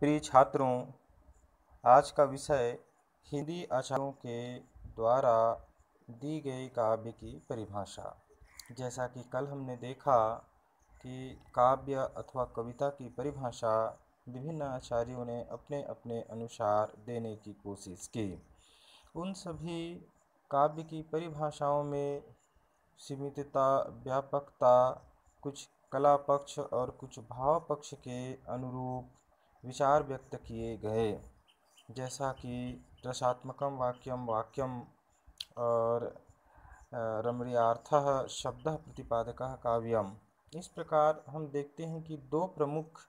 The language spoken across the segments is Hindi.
प्रिय छात्रों आज का विषय हिंदी आचार्यों के द्वारा दी गई काव्य की परिभाषा जैसा कि कल हमने देखा कि काव्य अथवा कविता की परिभाषा विभिन्न आचार्यों ने अपने अपने अनुसार देने की कोशिश की उन सभी काव्य की परिभाषाओं में सीमितता व्यापकता कुछ कला पक्ष और कुछ भाव पक्ष के अनुरूप विचार व्यक्त किए गए जैसा कि रसात्मकम वाक्यम वाक्यम और रमणीयार्थ शब्द प्रतिपादक काव्यम इस प्रकार हम देखते हैं कि दो प्रमुख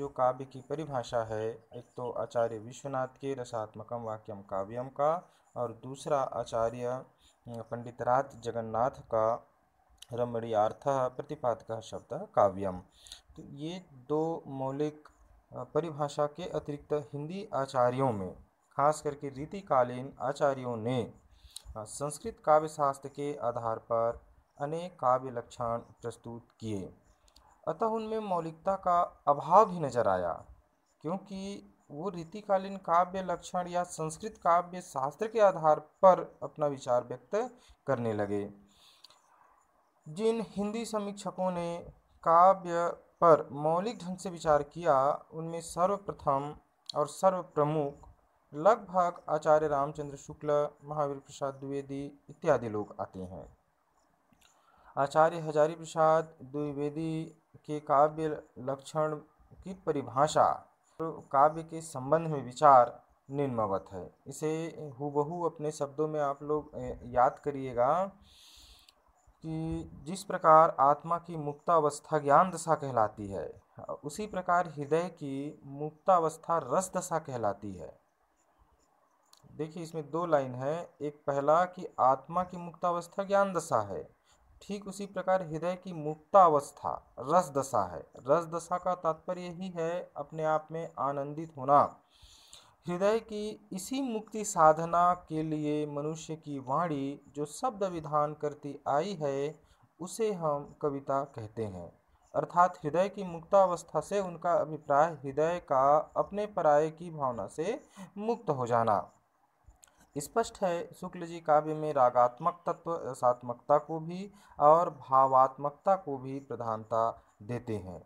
जो काव्य की परिभाषा है एक तो आचार्य विश्वनाथ के रसात्मकम वाक्यम काव्यम का और दूसरा आचार्य पंडित पंडितराथ जगन्नाथ का रमणीयार्थ प्रतिपादक शब्द काव्यम तो ये दो मौलिक परिभाषा के अतिरिक्त हिंदी आचार्यों में खास करके रीतिकालीन आचार्यों ने संस्कृत काव्यशास्त्र के आधार पर अनेक काव्य लक्षण प्रस्तुत किए अतः उनमें मौलिकता का अभाव भी नजर आया क्योंकि वो रीतिकालीन काव्य लक्षण या संस्कृत काव्य शास्त्र के आधार पर अपना विचार व्यक्त करने लगे जिन हिंदी समीक्षकों ने काव्य पर मौलिक ढंग से विचार किया उनमें सर्वप्रथम और सर्वप्रमुख लगभग आचार्य रामचंद्र शुक्ल महावीर प्रसाद द्विवेदी इत्यादि लोग आते हैं आचार्य हजारी प्रसाद द्विवेदी के काव्य लक्षण की परिभाषा तो काव्य के संबंध में विचार निम्नवत है इसे हुबहू अपने शब्दों में आप लोग याद करिएगा कि जिस प्रकार आत्मा की मुक्तावस्था ज्ञान दशा कहलाती है उसी प्रकार हृदय की मुक्तावस्था रस दशा कहलाती है देखिए इसमें दो लाइन है एक पहला कि आत्मा की मुक्तावस्था ज्ञान दशा है ठीक उसी प्रकार हृदय की मुक्तावस्था रस दशा है रस दशा का तात्पर्य यही है अपने आप में आनंदित होना हृदय की इसी मुक्ति साधना के लिए मनुष्य की वाणी जो शब्द विधान करती आई है उसे हम कविता कहते हैं अर्थात हृदय की मुक्तावस्था से उनका अभिप्राय हृदय का अपने पराये की भावना से मुक्त हो जाना स्पष्ट है शुक्ल जी काव्य में रागात्मक तत्व रसात्मकता को भी और भावात्मकता को भी प्रधानता देते हैं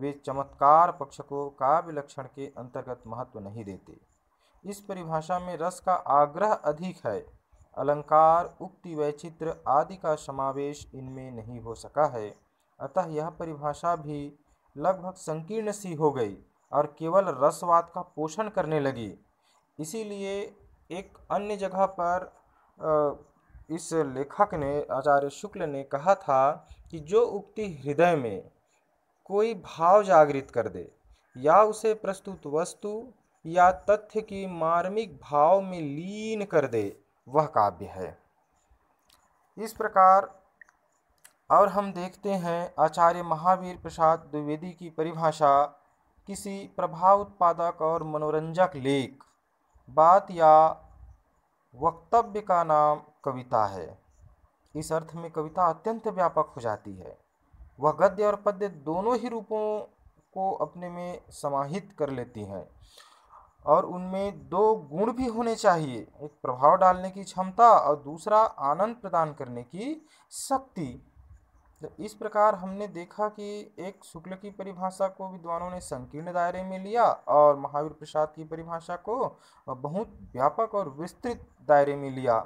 वे चमत्कार पक्ष को काव्य लक्षण के अंतर्गत महत्व नहीं देते इस परिभाषा में रस का आग्रह अधिक है अलंकार उक्ति वैचित्र आदि का समावेश इनमें नहीं हो सका है अतः यह परिभाषा भी लगभग संकीर्ण सी हो गई और केवल रसवाद का पोषण करने लगी इसीलिए एक अन्य जगह पर इस लेखक ने आचार्य शुक्ल ने कहा था कि जो उक्ति हृदय में कोई भाव जागृत कर दे या उसे प्रस्तुत वस्तु या तथ्य की मार्मिक भाव में लीन कर दे वह काव्य है इस प्रकार और हम देखते हैं आचार्य महावीर प्रसाद द्विवेदी की परिभाषा किसी प्रभाव उत्पादक और मनोरंजक लेख बात या वक्तव्य का नाम कविता है इस अर्थ में कविता अत्यंत व्यापक हो जाती है वह गद्य और पद्य दोनों ही रूपों को अपने में समाहित कर लेती हैं और उनमें दो गुण भी होने चाहिए एक प्रभाव डालने की क्षमता और दूसरा आनंद प्रदान करने की शक्ति तो इस प्रकार हमने देखा कि एक शुक्ल की परिभाषा को विद्वानों ने संकीर्ण दायरे में लिया और महावीर प्रसाद की परिभाषा को बहुत व्यापक और विस्तृत दायरे में लिया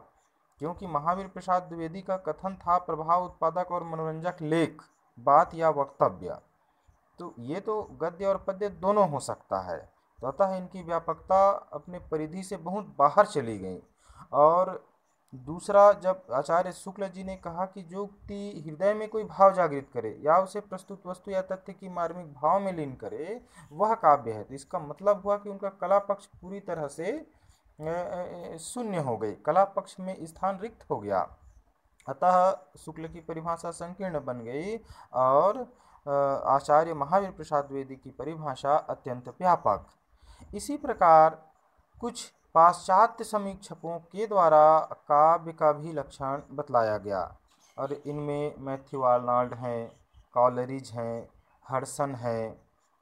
क्योंकि महावीर प्रसाद द्विवेदी का कथन था प्रभाव उत्पादक और मनोरंजक लेख बात या वक्तव्य तो ये तो गद्य और पद्य दोनों हो सकता है अतः इनकी व्यापकता अपने परिधि से बहुत बाहर चली गई और दूसरा जब आचार्य शुक्ल जी ने कहा कि जो युक्ति हृदय में कोई भाव जागृत करे या उसे प्रस्तुत वस्तु या तथ्य की मार्मिक भाव में लीन करे वह काव्य है तो इसका मतलब हुआ कि उनका कला पक्ष पूरी तरह से शून्य हो गई कला पक्ष में स्थान रिक्त हो गया अतः शुक्ल की परिभाषा संकीर्ण बन गई और आचार्य महावीर प्रसाद द्विवेदी की परिभाषा अत्यंत व्यापक इसी प्रकार कुछ पाश्चात्य समीक्षकों के द्वारा काव्य का भी लक्षण बतलाया गया और इनमें मैथ्यू आर्नाल्ड हैं कॉलरिज हैं हर्सन हैं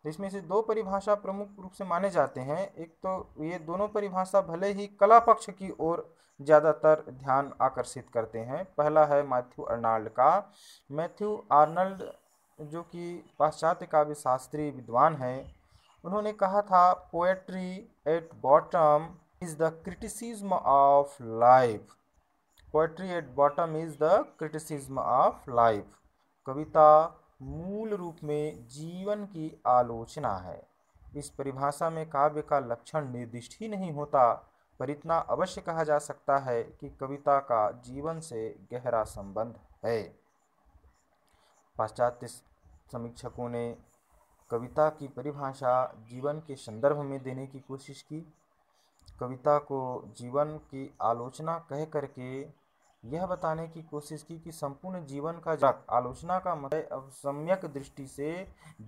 इसमें से दो परिभाषा प्रमुख रूप से माने जाते हैं एक तो ये दोनों परिभाषा भले ही कला पक्ष की ओर ज़्यादातर ध्यान आकर्षित करते हैं पहला है मैथ्यू अर्नाल्ड का मैथ्यू आर्नल्ड जो कि पाश्चात्य काव्य शास्त्रीय विद्वान हैं उन्होंने कहा था poetry at bottom is the criticism of life poetry at bottom is the criticism of life कविता मूल रूप में जीवन की आलोचना है इस परिभाषा में काव्य का लक्षण निर्दिष्ट ही नहीं होता पर इतना अवश्य कहा जा सकता है कि कविता का जीवन से गहरा संबंध है पाश्चात्य समीक्षकों ने कविता की परिभाषा जीवन के संदर्भ में देने की कोशिश की कविता को जीवन की आलोचना कह करके यह बताने की कोशिश की कि संपूर्ण जीवन का जाक आलोचना का मतलब सम्यक दृष्टि से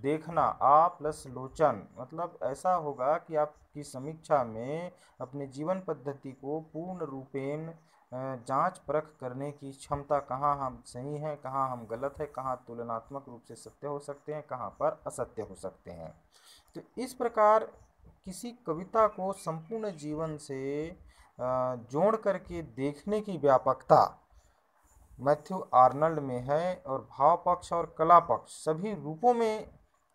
देखना आ प्लस लोचन मतलब ऐसा होगा कि आपकी समीक्षा में अपने जीवन पद्धति को पूर्ण रूपेण जांच परख करने की क्षमता कहाँ हम सही हैं कहाँ हम गलत है कहाँ तुलनात्मक रूप से सत्य हो सकते हैं कहाँ पर असत्य हो सकते हैं तो इस प्रकार किसी कविता को संपूर्ण जीवन से जोड़ करके देखने की व्यापकता मैथ्यू आर्नल्ड में है और भाव पक्ष और कला पक्ष सभी रूपों में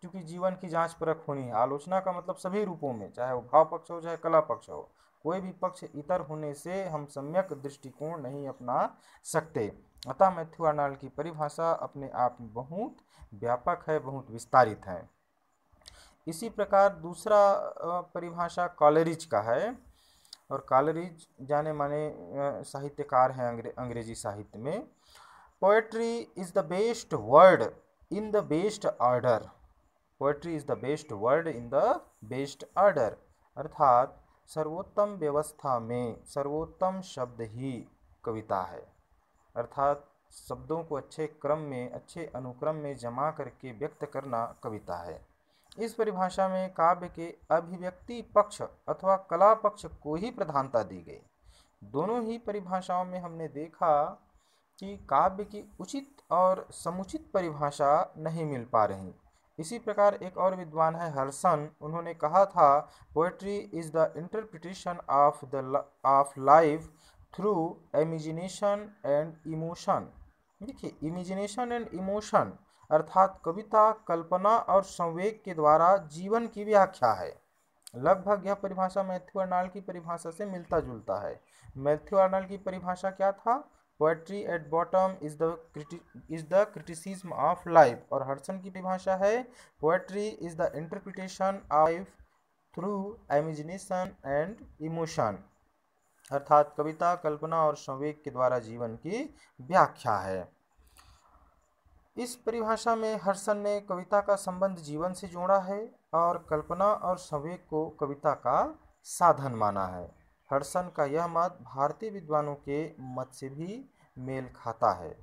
क्योंकि जीवन की जांच परख होनी है आलोचना का मतलब सभी रूपों में चाहे वो भाव पक्ष हो चाहे कला पक्ष हो कोई भी पक्ष इतर होने से हम सम्यक दृष्टिकोण नहीं अपना सकते अतः मैथ्यूआर्नाल्ड की परिभाषा अपने आप में बहुत व्यापक है बहुत विस्तारित है इसी प्रकार दूसरा परिभाषा कॉलरिज का है और कॉलरिज जाने माने साहित्यकार हैं अंग्रे, अंग्रेजी साहित्य में poetry is the best word in the best order poetry is the best word in the best order अर्थात सर्वोत्तम व्यवस्था में सर्वोत्तम शब्द ही कविता है अर्थात शब्दों को अच्छे क्रम में अच्छे अनुक्रम में जमा करके व्यक्त करना कविता है इस परिभाषा में काव्य के अभिव्यक्ति पक्ष अथवा कला पक्ष को ही प्रधानता दी गई दोनों ही परिभाषाओं में हमने देखा कि काव्य की उचित और समुचित परिभाषा नहीं मिल पा रही इसी प्रकार एक और विद्वान है हर्सन उन्होंने कहा था poetry is the interpretation of the of life through imagination and emotion देखिए इमेजिनेशन एंड इमोशन अर्थात कविता कल्पना और संवेग के द्वारा जीवन की व्याख्या है लगभग यह परिभाषा मैथ्यू अर्नाल्ड की परिभाषा से मिलता जुलता है मैथ्यू अर्नाल्ड की परिभाषा क्या था poetry at bottom is the is the criticism of life और हर्सन की परिभाषा है poetry is the interpretation of through imagination and emotion अर्थात कविता कल्पना और संवेग के द्वारा जीवन की व्याख्या है इस परिभाषा में हर्सन ने कविता का संबंध जीवन से जोड़ा है और कल्पना और संवेग को कविता का साधन माना है हडसन का यह मत भारतीय विद्वानों के मत से भी मेल खाता है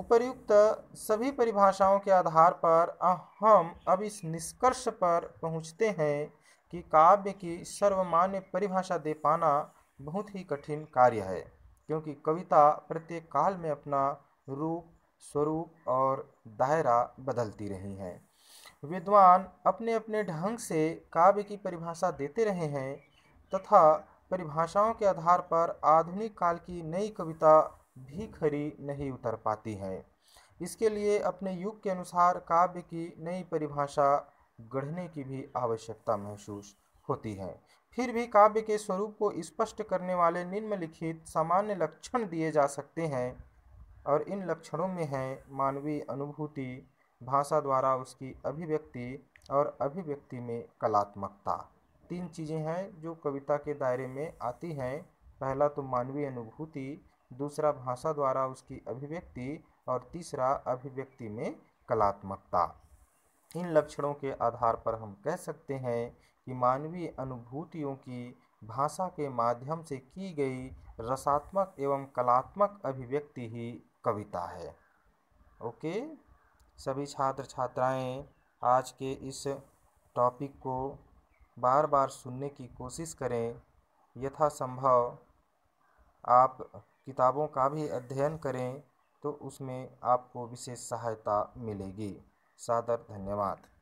उपर्युक्त सभी परिभाषाओं के आधार पर हम अब इस निष्कर्ष पर पहुंचते हैं कि काव्य की सर्वमान्य परिभाषा दे पाना बहुत ही कठिन कार्य है क्योंकि कविता प्रत्येक काल में अपना रूप स्वरूप और दायरा बदलती रही है विद्वान अपने अपने ढंग से काव्य की परिभाषा देते रहे हैं तथा परिभाषाओं के आधार पर आधुनिक काल की नई कविता भी खरी नहीं उतर पाती है इसके लिए अपने युग के अनुसार काव्य की नई परिभाषा गढ़ने की भी आवश्यकता महसूस होती है फिर भी काव्य के स्वरूप को स्पष्ट करने वाले निम्नलिखित सामान्य लक्षण दिए जा सकते हैं और इन लक्षणों में हैं मानवीय अनुभूति भाषा द्वारा उसकी अभिव्यक्ति और अभिव्यक्ति में कलात्मकता तीन चीज़ें हैं जो कविता के दायरे में आती हैं पहला तो मानवीय अनुभूति दूसरा भाषा द्वारा उसकी अभिव्यक्ति और तीसरा अभिव्यक्ति में कलात्मकता इन लक्षणों के आधार पर हम कह सकते हैं कि मानवीय अनुभूतियों की भाषा के माध्यम से की गई रसात्मक एवं कलात्मक अभिव्यक्ति ही कविता है ओके सभी छात्र छात्राएं आज के इस टॉपिक को बार बार सुनने की कोशिश करें यथासंभव आप किताबों का भी अध्ययन करें तो उसमें आपको विशेष सहायता मिलेगी सादर धन्यवाद